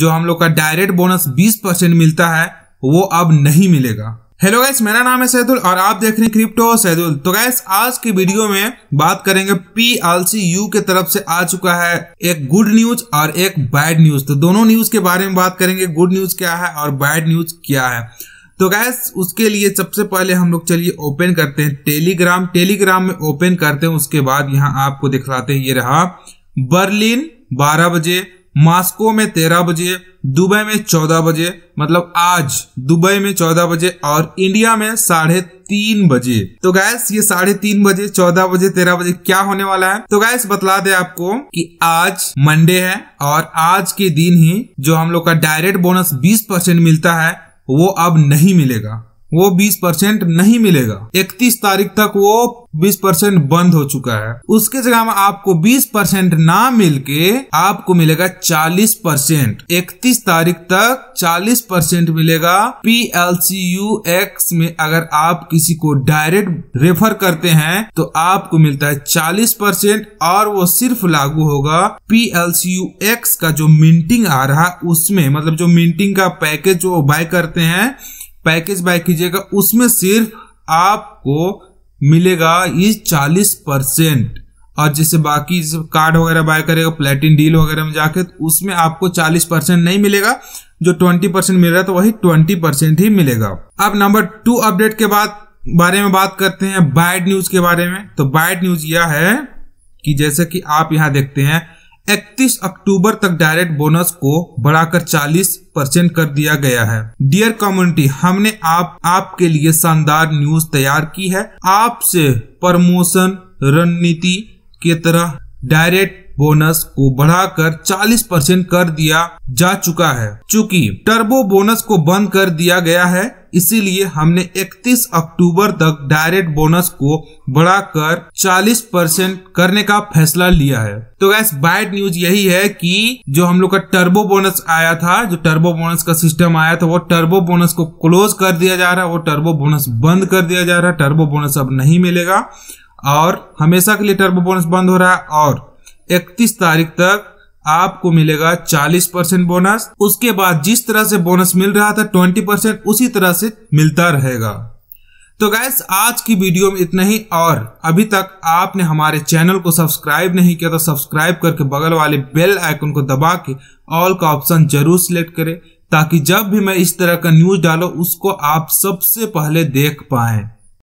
जो हम लोग का डायरेक्ट बोनस 20 परसेंट मिलता है वो अब नहीं मिलेगा हेलो गाइस मेरा नाम है सैदुल और आप देख रहे हैं क्रिप्टो सैदुल तो गाइस आज के वीडियो में बात करेंगे पी आल सी यू के तरफ से आ चुका है एक गुड न्यूज और एक बैड न्यूज तो दोनों न्यूज के बारे में बात करेंगे गुड न्यूज क्या है और बैड न्यूज क्या है तो गैस उसके लिए सबसे पहले हम लोग चलिए ओपन करते हैं टेलीग्राम टेलीग्राम में ओपन करते हैं उसके बाद यहाँ आपको दिखलाते हैं ये रहा बर्लिन बारह बजे मास्को में तेरह बजे दुबई में चौदह बजे मतलब आज दुबई में चौदह बजे और इंडिया में साढ़े तीन बजे तो गैस ये साढ़े तीन बजे चौदह बजे तेरह बजे क्या होने वाला है तो गैस बतला दे आपको कि आज मंडे है और आज के दिन ही जो हम लोग का डायरेक्ट बोनस बीस परसेंट मिलता है वो अब नहीं मिलेगा वो 20 परसेंट नहीं मिलेगा 31 तारीख तक वो 20 परसेंट बंद हो चुका है उसके जगह में आपको 20 परसेंट ना मिलके आपको मिलेगा 40 परसेंट इकतीस तारीख तक 40 परसेंट मिलेगा P L C U X में अगर आप किसी को डायरेक्ट रेफर करते हैं तो आपको मिलता है 40 परसेंट और वो सिर्फ लागू होगा P L C U X का जो मिंटिंग आ रहा है उसमें मतलब जो मिंटिंग का पैकेज वो बाय करते हैं पैकेज बाय कीजिएगा उसमें सिर्फ आपको मिलेगा ये चालीस परसेंट और जैसे बाकी जैसे कार्ड वगैरह बाय करेगा प्लेटिन डील वगैरह में जाके तो उसमें आपको चालीस परसेंट नहीं मिलेगा जो ट्वेंटी परसेंट मिल रहा है तो वही ट्वेंटी परसेंट ही मिलेगा अब नंबर टू अपडेट के बाद बारे में बात करते हैं बैड न्यूज के बारे में तो बैड न्यूज यह है कि जैसे कि आप यहां देखते हैं 31 अक्टूबर तक डायरेक्ट बोनस को बढ़ाकर 40 परसेंट कर दिया गया है डियर कम्युनिटी हमने आप आपके लिए शानदार न्यूज तैयार की है आपसे प्रमोशन रणनीति की तरह डायरेक्ट बोनस को बढ़ाकर 40 परसेंट कर दिया जा चुका है चूंकि टर्बो बोनस को बंद कर दिया गया है इसीलिए हमने 31 अक्टूबर तक डायरेक्ट बोनस को बढ़ाकर 40 परसेंट करने का फैसला लिया है तो गैस बैड न्यूज यही है कि जो हम लोग का टर्बो बोनस आया था जो टर्बो बोनस का सिस्टम आया था वो टर्बो बोनस को क्लोज कर दिया जा रहा है वो टर्बो बोनस बंद कर दिया जा रहा है टर्बो बोनस अब नहीं मिलेगा और हमेशा के लिए टर्बो बोनस बंद हो रहा है और 31 तारीख तक आपको मिलेगा 40 परसेंट बोनस उसके बाद जिस तरह से बोनस मिल रहा था 20 परसेंट उसी तरह से मिलता रहेगा तो गैस आज की वीडियो में इतना ही और अभी तक आपने हमारे चैनल को सब्सक्राइब नहीं किया तो सब्सक्राइब करके बगल वाले बेल आइकन को दबा के ऑल का ऑप्शन जरूर सिलेक्ट करें ताकि जब भी मैं इस तरह का न्यूज डालो उसको आप सबसे पहले देख पाएं